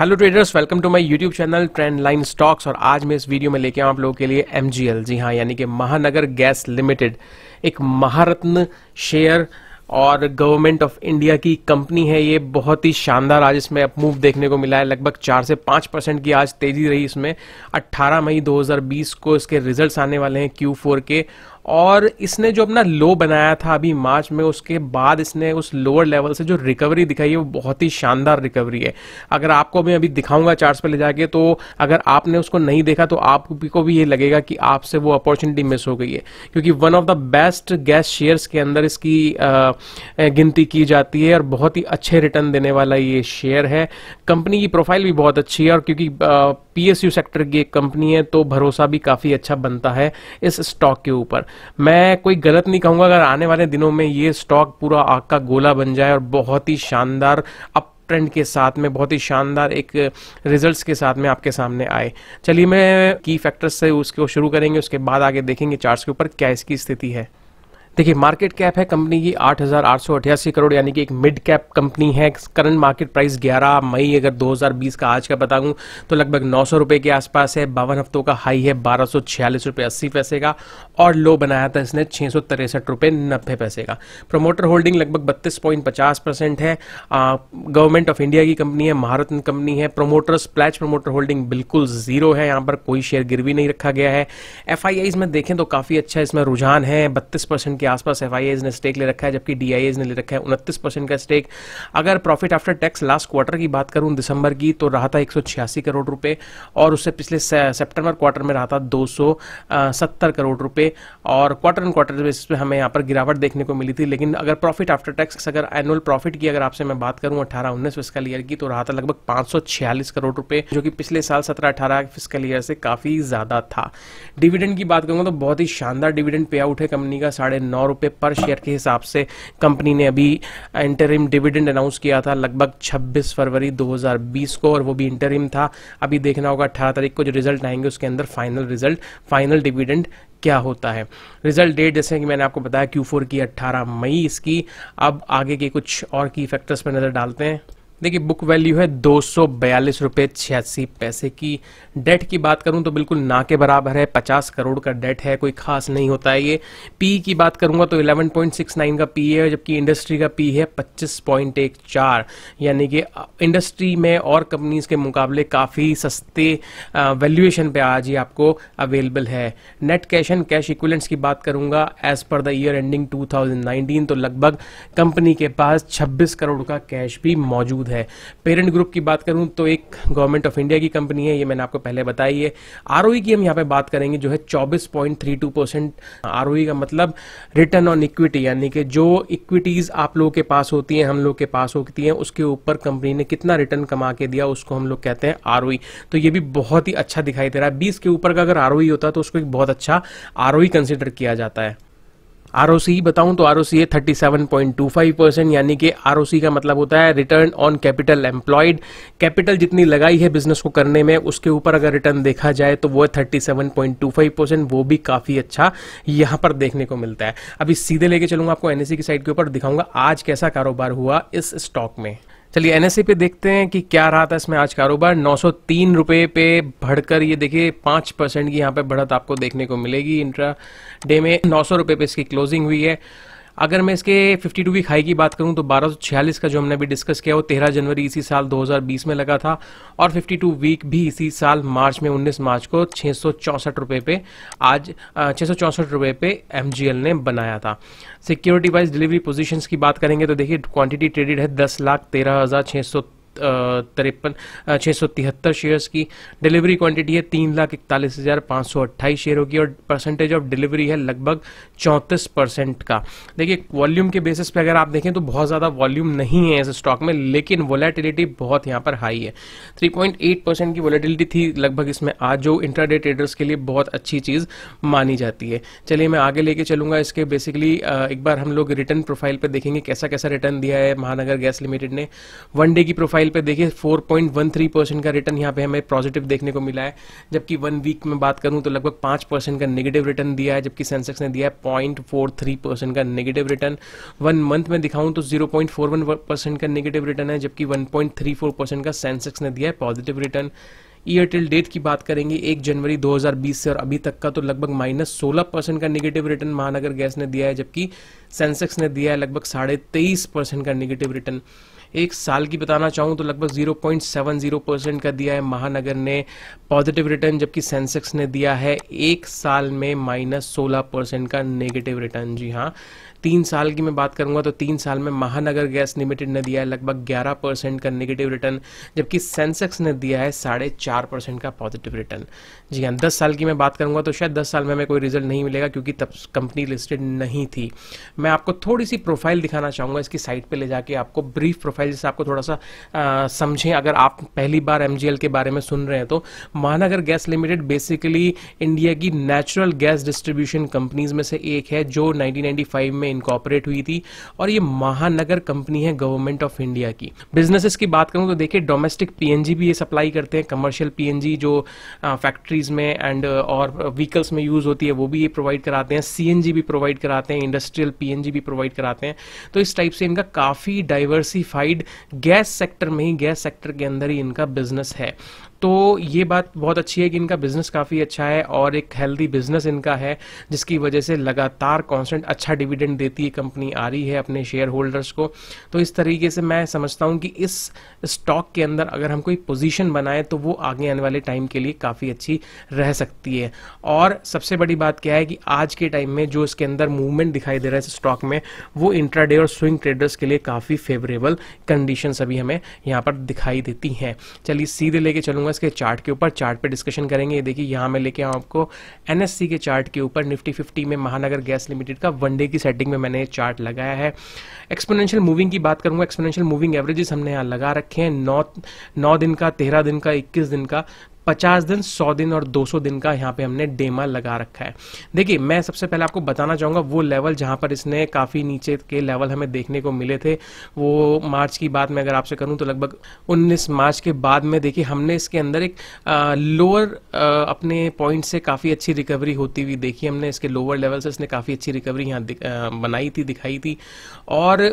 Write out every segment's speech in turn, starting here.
Hello traders welcome to my YouTube channel trend line stocks और आज मैं इस वीडियो में लेके आऊँ आप लोगों के लिए एम जी हाँ यानी कि महानगर गैस लिमिटेड एक महारत्न शेयर और गवर्नमेंट ऑफ इंडिया की कंपनी है ये बहुत ही शानदार आज इसमें अपमूव देखने को मिला है लगभग चार से पाँच परसेंट की आज तेजी रही इसमें 18 मई 2020 को इसके रिजल्ट्स आने वाले हैं Q4 के और इसने जो अपना लो बनाया था अभी मार्च में उसके बाद इसने उस लोअर लेवल से जो रिकवरी दिखाई है वो बहुत ही शानदार रिकवरी है अगर आपको मैं अभी दिखाऊंगा चार्ट्स पर ले जाके तो अगर आपने उसको नहीं देखा तो आप को भी ये लगेगा कि आपसे वो अपॉर्चुनिटी मिस हो गई है क्योंकि one of the best gas shares के अंदर इसकी गिनती की जाती है और बहुत ही अच्छे रिटर्न देने वाला ये शेयर है कंपनी की प्रोफाइल भी बहुत अच्छी है और क्योंकि पीएसयू सेक्टर की एक कंपनी है तो भरोसा भी काफ़ी अच्छा बनता है इस स्टॉक के ऊपर मैं कोई गलत नहीं कहूँगा अगर आने वाले दिनों में ये स्टॉक पूरा आग का गोला बन जाए और बहुत ही शानदार अप ट्रेंड के साथ में बहुत ही शानदार एक रिजल्ट्स के साथ में आपके सामने आए चलिए मैं की फैक्टर्स से उसको शुरू करेंगे उसके बाद आगे देखेंगे चार्ट्स के ऊपर क्या इसकी स्थिति है देखिए मार्केट कैप है कंपनी की आठ करोड़ यानी कि एक मिड कैप कंपनी है करंट मार्केट प्राइस 11 मई अगर 2020 का आज का बताऊं तो लगभग नौ सौ के आसपास है बावन हफ्तों का हाई है बारह सौ पैसे का और लो बनाया था इसने छः सौ तिरसठ रुपये नब्बे पैसे का प्रोमोटर होल्डिंग लगभग बत्तीस पॉइंट पचास परसेंट है गवर्नमेंट ऑफ इंडिया की कंपनी है महारत्न कंपनी है प्रोमोटर्स प्लैच प्रोमोटर होल्डिंग बिल्कुल जीरो है यहाँ पर कोई शेयर गिरवी नहीं रखा गया है एफ में देखें तो काफ़ी अच्छा इसमें रुझान है बत्तीस परसेंट के आसपास एफ ने स्टेक ले रखा है जबकि डी ने ले रखा है उनतीस परसेंट का स्टेक अगर profit after tax last quarter की बात करूं दिसंबर की तो रहा था एक करोड़ रुपए और उससे पिछले सेप्टेम्बर क्वार्टर में रहा था दो करोड़ रुपये और क्वार्टर एंड क्वार्टर बेसिस पे हमें यहाँ पर गिरावट देखने को मिली थी लेकिन अगर प्रॉफिट आफ्टर टैक्स अगर एनुअल प्रॉफिट की अगर आपसे मैं बात करूँ अठारह उन्नीस फिस्कल ईयर की तो रहा था लगभग पाँच करोड़ रुपये जो कि पिछले साल सत्रह अठारह फिस्कल ईयर से काफ़ी ज़्यादा था डिविडेंड की बात करूँगा तो बहुत ही शानदार डिविडेंड पे आउट है कंपनी का साढ़े नौ रुपये पर शेयर के हिसाब से कंपनी ने अभी इंटरिम डिविडेंड अनाउंस किया था लगभग 26 फरवरी 2020 को और वो भी इंटरिम था अभी देखना होगा 18 तारीख को जो रिजल्ट आएंगे उसके अंदर फाइनल रिजल्ट फाइनल डिविडेंड क्या होता है रिजल्ट डेट जैसे कि मैंने आपको बताया क्यू की 18 मई इसकी अब आगे के कुछ और की फैक्टर्स पर नज़र डालते हैं देखिए बुक वैल्यू है दो सौ बयालीस रुपये छियासी पैसे की डेट की बात करूं तो बिल्कुल ना के बराबर है पचास करोड़ का डेट है कोई खास नहीं होता है ये पी की बात करूंगा तो इलेवन पॉइंट सिक्स नाइन का पी है जबकि इंडस्ट्री का पी है पच्चीस पॉइंट एक चार यानी कि इंडस्ट्री में और कंपनीज के मुकाबले काफ़ी सस्ते वैल्यूएशन पे आज ये आपको अवेलेबल है net cash and cash equivalents की बात करूंगा as per the year ending to तो लगभग कंपनी के पास छब्बीस करोड़ का कैश भी मौजूद मौजूद है पेरेंट ग्रुप की बात करूं तो एक गवर्नमेंट ऑफ इंडिया की कंपनी है ये मैंने आपको पहले बताई है आर e की हम यहाँ पे बात करेंगे जो है चौबीस point three two percent R e का मतलब रिटर्न ऑन इक्विटी यानी कि जो इक्विटीज आप लोगों के पास होती है हम लोग के पास होती है उसके ऊपर कंपनी ने कितना रिटर्न कमा के दिया उसको हम लोग कहते हैं आर e। तो ये भी बहुत ही अच्छा दिखाई दे रहा है बीस के ऊपर का अगर आर होता तो उसको एक बहुत अच्छा आर कंसिडर किया जाता है आर ही बताऊं तो आर है 37.25 परसेंट यानी कि आर का मतलब होता है return on capital employed capital जितनी लगाई है बिजनेस को करने में उसके ऊपर अगर रिटर्न देखा जाए तो वो है 37.25 परसेंट वो भी काफ़ी अच्छा यहाँ पर देखने को मिलता है अभी सीधे लेके चलूंगा आपको एनएससी की साइड के ऊपर दिखाऊंगा आज कैसा कारोबार हुआ इस स्टॉक में चलिए एनएससी पे देखते हैं कि क्या रहा था इसमें आज कारोबार नौ सौ तीन रुपये पे बढ़कर ये देखिए पांच परसेंट की यहाँ पे बढ़त आपको देखने को मिलेगी इंट्रा डे में नौ सौ रुपये पे इसकी क्लोजिंग हुई है अगर मैं इसके 52 वीक हाई की बात करूं तो 1246 का जो हमने अभी डिस्कस किया वो 13 जनवरी इसी साल 2020 में लगा था और 52 वीक भी इसी साल मार्च में 19 मार्च को छः रुपए पे आज छः रुपए पे एम ने बनाया था सिक्योरिटी वाइज डिलीवरी पोजिशन की बात करेंगे तो देखिए क्वांटिटी ट्रेडेड है दस लाख तेरह हज़ार छः सौ तिरपन छः सौ तिहत्तर शेयर्स की डिलीवरी क्वांटिटी है तीन लाख इकतालीस हज़ार पाँच सौ अट्ठाईस शेयरों की और परसेंटेज ऑफ डिलीवरी है लगभग चौंतीस परसेंट का देखिए वॉल्यूम के बेसिस पे अगर आप देखें तो बहुत ज़्यादा वॉल्यूम नहीं है इस स्टॉक में लेकिन वॉलेटिलिटी बहुत यहाँ पर हाई है थ्री परसेंट की वॉलेटिलिटी थी लगभग इसमें आज जो इंटरडे ट्रेडर्स के लिए बहुत अच्छी चीज़ मानी जाती है चलिए मैं आगे लेके चलूंगा इसके बेसिकली एक बार हम लोग रिटर्न प्रोफाइल पर देखेंगे कैसा कैसा रिटर्न दिया है महानगर गैस लिमिटेड ने वन डे की प्रोफाइल फाइल पे देखिए 4.13 परसेंट का रिटर्न यहाँ पे हमें पॉजिटिव देखने को मिला है जबकि वन वीक में बात करूँ तो लगभग पाँच परसेंट का नेगेटिव रिटर्न दिया है जबकि सेंसेक्स ने दिया है पॉइंट परसेंट का नेगेटिव रिटर्न वन मंथ में दिखाऊँ तो जीरो परसेंट का नेगेटिव रिटर्न है जबकि वन परसेंट का सेंसेक्स ने दिया है positive return year till date की बात करेंगे एक जनवरी 2020 से और अभी तक का तो लगभग माइनस सोलह परसेंट का निगेटिव रिटर्न महानगर गैस ने दिया है जबकि सेंसेक्स ने दिया है लगभग साढ़े तेईस परसेंट का निगेटिव रिटर्न एक साल की बताना चाहूँ तो लगभग 0.70 परसेंट का दिया है महानगर ने पॉजिटिव रिटर्न जबकि सेंसेक्स ने दिया है एक साल में माइनस सोलह परसेंट का नेगेटिव रिटर्न जी हाँ तीन साल की मैं बात करूँगा तो तीन साल में महानगर गैस लिमिटेड ने दिया है लगभग ग्यारह परसेंट का नेगेटिव रिटर्न जबकि सेंसेक्स ने दिया है साढ़े चार परसेंट का पॉजिटिव रिटर्न जी हाँ दस साल की मैं बात करूँगा तो शायद दस साल में हमें कोई रिजल्ट नहीं मिलेगा क्योंकि तब कंपनी लिस्टेड नहीं थी मैं आपको थोड़ी सी प्रोफाइल दिखाना चाहूँगा इसकी साइट पर ले जाके आपको ब्रीफ प्रोफाइल जिससे आपको थोड़ा सा समझें अगर आप पहली बार एम के बारे में सुन रहे हैं तो Mahanagar gas limited basically India की नेचुरल गैस डिस्ट्रीब्यूशन कंपनीज में से एक है जो नाइनटीन में में इनकॉपरेट हुई थी और ये महानगर कंपनी है गवर्नमेंट ऑफ इंडिया की बिजनेसेस की बात करूं तो देखिए डोमेस्टिक पीएनजी भी ये सप्लाई करते हैं कमर्शियल पीएनजी जो फैक्ट्रीज में एंड और व्हीकल्स में यूज होती है वो भी ये प्रोवाइड कराते हैं सीएनजी भी प्रोवाइड कराते हैं इंडस्ट्रियल पीएनजी भी प्रोवाइड कराते हैं तो इस टाइप से इनका काफी डाइवर्सिफाइड गैस सेक्टर में ही गैस सेक्टर के अंदर ही इनका बिजनेस है तो ये बात बहुत अच्छी है कि इनका बिजनेस काफ़ी अच्छा है और एक हेल्दी बिजनेस इनका है जिसकी वजह से लगातार कॉन्स्टेंट अच्छा डिविडेंड देती है कंपनी आ रही है अपने शेयर होल्डर्स को तो इस तरीके से मैं समझता हूँ कि इस स्टॉक के अंदर अगर हम कोई पोजीशन बनाए तो वो आगे आने वाले टाइम के लिए काफ़ी अच्छी रह सकती है और सबसे बड़ी बात क्या है कि आज के टाइम में जो इसके अंदर मूवमेंट दिखाई दे रहा है स्टॉक में वो इंट्राडे और स्विंग ट्रेडर्स के लिए काफ़ी फेवरेबल कंडीशन अभी हमें यहाँ पर दिखाई देती हैं चलिए सीधे लेके चलूँगा करूंगा इसके चार्ट के ऊपर चार्ट पे डिस्कशन करेंगे ये देखिए यहाँ मैं लेके आऊँ आपको एन के चार्ट के ऊपर निफ्टी फिफ्टी में महानगर गैस लिमिटेड का वनडे की सेटिंग में मैंने ये चार्ट लगाया है एक्सपोनेंशियल मूविंग की बात करूंगा एक्सपोनेंशियल मूविंग एवरेजेस हमने यहाँ लगा रखे हैं नौ नौ दिन का तेरह दिन का इक्कीस दिन का पचास दिन सौ दिन और दो सौ दिन का यहाँ पे हमने डेमा लगा रखा है देखिए मैं सबसे पहले आपको बताना चाहूँगा वो लेवल जहाँ पर इसने काफ़ी नीचे के लेवल हमें देखने को मिले थे वो मार्च की बात मैं अगर आपसे करूँ तो लगभग उन्नीस मार्च के बाद में देखिए हमने इसके अंदर एक लोअर अपने पॉइंट से काफ़ी अच्छी रिकवरी होती हुई देखी हमने इसके लोअर लेवल से इसने काफ़ी अच्छी रिकवरी यहाँ बनाई थी दिखाई थी और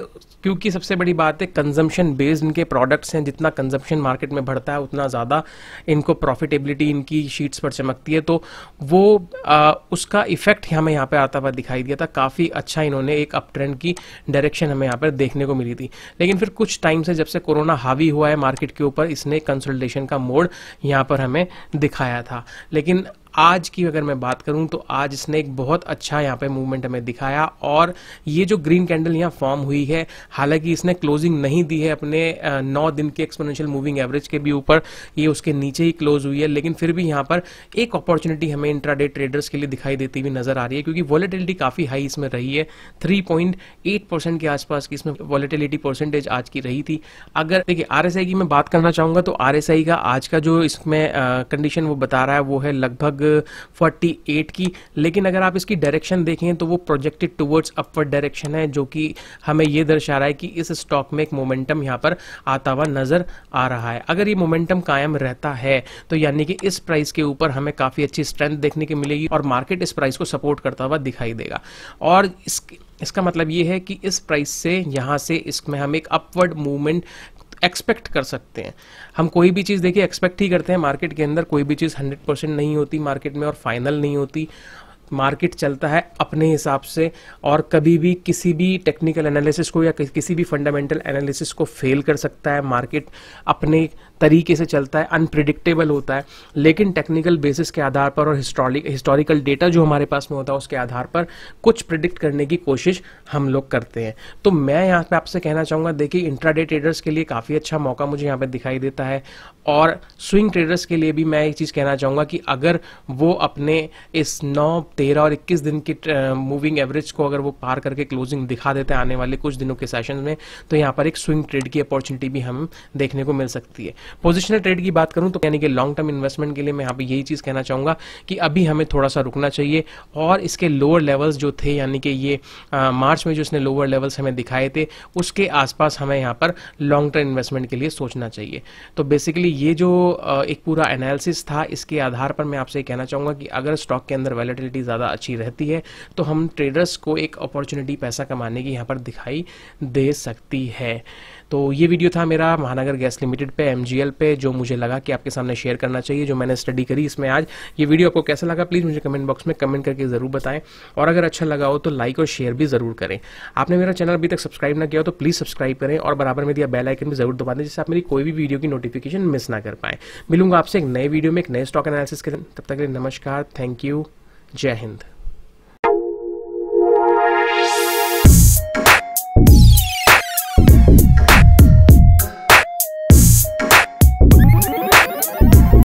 क्योंकि सबसे बड़ी बात है कंजम्पशन बेस्ड इनके प्रोडक्ट्स हैं जितना कंजम्पशन मार्केट में बढ़ता है उतना ज़्यादा इनको प्रॉफिट प्रॉफिटेबिलिटी इनकी शीट्स पर चमकती है तो वो आ, उसका इफेक्ट हमें यहाँ पर आता हुआ दिखाई दिया था काफ़ी अच्छा इन्होंने एक अप ट्रेंड की डायरेक्शन हमें यहाँ पर देखने को मिली थी लेकिन फिर कुछ टाइम से जब से कोरोना हावी हुआ है मार्केट के ऊपर इसने कंसल्टेशन का मोड यहाँ पर हमें दिखाया था लेकिन आज की अगर मैं बात करूं तो आज इसने एक बहुत अच्छा यहाँ पे मूवमेंट हमें दिखाया और ये जो ग्रीन कैंडल यहाँ फॉर्म हुई है हालांकि इसने क्लोजिंग नहीं दी है अपने नौ दिन के एक्सपोनेंशियल मूविंग एवरेज के भी ऊपर ये उसके नीचे ही क्लोज हुई है लेकिन फिर भी यहाँ पर एक अपॉर्चुनिटी हमें इंट्रा ट्रेडर्स के लिए दिखाई देती हुई नजर आ रही है क्योंकि वॉलेटिलिटी काफ़ी हाई इसमें रही है थ्री परसेंट के आसपास की इसमें वॉलेटिलिटी परसेंटेज आज की रही थी अगर देखिए आर की मैं बात करना चाहूँगा तो आर का आज का जो इसमें कंडीशन वो बता रहा है वो है लगभग 48 की लेकिन अगर आप इसकी डायरेक्शन देखें तो वो प्रोजेक्टेड टूवर्ड्स अपवर्ड डायरेक्शन है जो कि हमें ये दर्शा रहा है कि इस स्टॉक में एक मोमेंटम यहाँ पर आता हुआ नज़र आ रहा है अगर ये मोमेंटम कायम रहता है तो यानी कि इस प्राइस के ऊपर हमें काफ़ी अच्छी स्ट्रेंथ देखने को मिलेगी और मार्केट इस प्राइस को सपोर्ट करता हुआ दिखाई देगा और इस इसका मतलब ये है कि इस प्राइस से यहाँ से इसमें हम एक अपवर्ड मूवमेंट एक्सपेक्ट कर सकते हैं हम कोई भी चीज़ देखिए एक्सपेक्ट ही करते हैं मार्केट के अंदर कोई भी चीज़ हंड्रेड परसेंट नहीं होती मार्केट में और फाइनल नहीं होती मार्केट चलता है अपने हिसाब से और कभी भी किसी भी टेक्निकल एनालिसिस को या किसी भी फंडामेंटल एनालिसिस को फेल कर सकता है मार्केट अपने तरीके से चलता है अनप्रिडिक्टेबल होता है लेकिन टेक्निकल बेसिस के आधार पर और हिस्टोरिक हिस्टोरिकल डेटा जो हमारे पास में होता है उसके आधार पर कुछ प्रिडिक्ट करने की कोशिश हम लोग करते हैं तो मैं यहाँ पे आपसे कहना चाहूँगा देखिए इंट्राडे ट्रेडर्स के लिए काफ़ी अच्छा मौका मुझे यहाँ पर दिखाई देता है और स्विंग ट्रेडर्स के लिए भी मैं एक चीज़ कहना चाहूँगा कि अगर वो अपने इस नौ तेरह और इक्कीस दिन की मूविंग एवरेज को अगर वो पार करके क्लोजिंग दिखा देते हैं आने वाले कुछ दिनों के सेशन में तो यहाँ पर एक स्विंग ट्रेड की अपॉर्चुनिटी भी हम देखने को मिल सकती है पोजिशनल ट्रेड की बात करूँ तो यानी कि लॉन्ग टर्म इन्वेस्टमेंट के लिए मैं यहाँ पर यही चीज़ कहना चाहूँगा कि अभी हमें थोड़ा सा रुकना चाहिए और इसके लोअर लेवल्स जो थे यानी कि ये मार्च में जो इसने लोअर लेवल्स हमें दिखाए थे उसके आसपास हमें यहाँ पर लॉन्ग टर्म इन्वेस्टमेंट के लिए सोचना चाहिए तो बेसिकली ये जो एक पूरा एनालिसिस था इसके आधार पर मैं आपसे कहना चाहूँगा कि अगर स्टॉक के अंदर वैलिटिलिटी ज़्यादा अच्छी रहती है तो हम ट्रेडर्स को एक अपॉर्चुनिटी पैसा कमाने की यहाँ पर दिखाई दे सकती है तो ये वीडियो था मेरा महानगर गैस लिमिटेड पे एम पे जो मुझे लगा कि आपके सामने शेयर करना चाहिए जो मैंने स्टडी करी इसमें आज ये वीडियो आपको कैसा लगा प्लीज़ मुझे कमेंट बॉक्स में कमेंट करके ज़रूर बताएं और अगर अच्छा लगा हो तो लाइक और शेयर भी ज़रूर करें आपने मेरा चैनल अभी तक सब्सक्राइब ना किया हो तो प्लीज़ सब्सक्राइब करें और बराबर में दिया बेल आइकन भी ज़रूर दबा दें जिससे आप मेरी कोई भी वीडियो की नोटिफिकेशन मिस ना कर पाएँ मिलूंगा आपसे एक नए वीडियो में एक नए स्टॉक एनालिसिस के तब तक नमस्कार थैंक यू जय हिंद